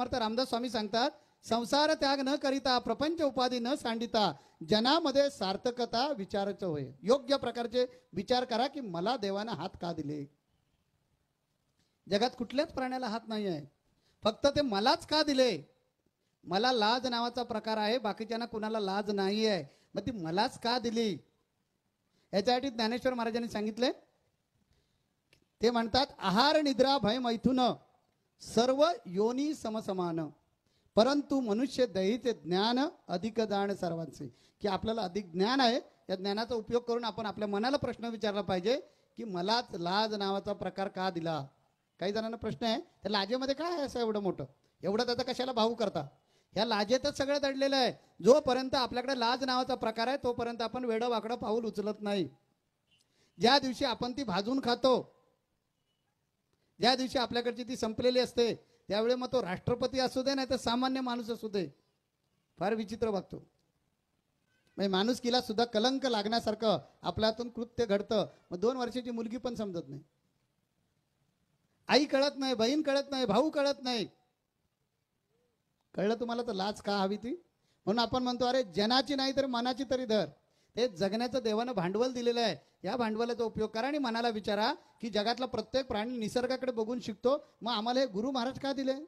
समर्थ रामदास स्वामी सांगतात संसार त्याग न करिता प्रपंच उपाधी न सांडिता जनामध्ये सार्थकता विचाराच होय योग्य प्रकारचे विचार करा की मला देवानं हात का दिले जगात कुठल्याच प्राण्याला हात नाही आहे फक्त ते मलाच का दिले मला लाज नावाचा प्रकार आहे बाकीच्यांना कुणाला लाज नाही आहे मग ती मलाच का दिली याच्यासाठी ज्ञानेश्वर महाराजांनी सांगितले ते म्हणतात आहार निद्रा भय मैथुन सर्व योनी समसमान परंतु मनुष्य दहीचे ज्ञान अधिक जाण सर्वांचे की आपल्याला अधिक ज्ञान आहे या ज्ञानाचा उपयोग करून आपण आपल्या मनाला प्रश्न विचारला पाहिजे की मलाच लाज नावाचा प्रकार का दिला काही जणांना प्रश्न आहे त्या लाजेमध्ये काय आहे असं एवढं मोठं एवढं त्याचा कशाला भाऊ करता ह्या लाजेतच सगळं दडलेलं आहे जोपर्यंत आपल्याकडे लाज नावाचा प्रकार आहे तोपर्यंत आपण वेडं वाकडं पाऊल उचलत नाही ज्या दिवशी आपण ती भाजून खातो ज्या दिवशी आपल्याकडची ती संपलेली असते त्यावेळी मग तो राष्ट्रपती असू दे नाही तर सामान्य माणूस असू दे फार विचित्र बघतो म्हणजे माणुसकीला सुद्धा कलंक लागण्यासारखं आपल्यातून कृत्य घडतं मग दोन वर्षाची मुलगी पण समजत नाही आई कळत नाही बहीण कळत नाही भाऊ कळत नाही कळलं तुम्हाला तर लाज का हवी ती म्हणून आपण म्हणतो अरे जनाची नाही तर मनाची तरी धर ते जगण्याचं देवानं भांडवल दिलेलं आहे या भांडवलाचा उपयोग करा आणि मनाला विचारा की जगातला प्रत्येक प्राणी निसर्गाकडे बघून शिकतो मग आम्हाला हे गुरु महाराज का दिले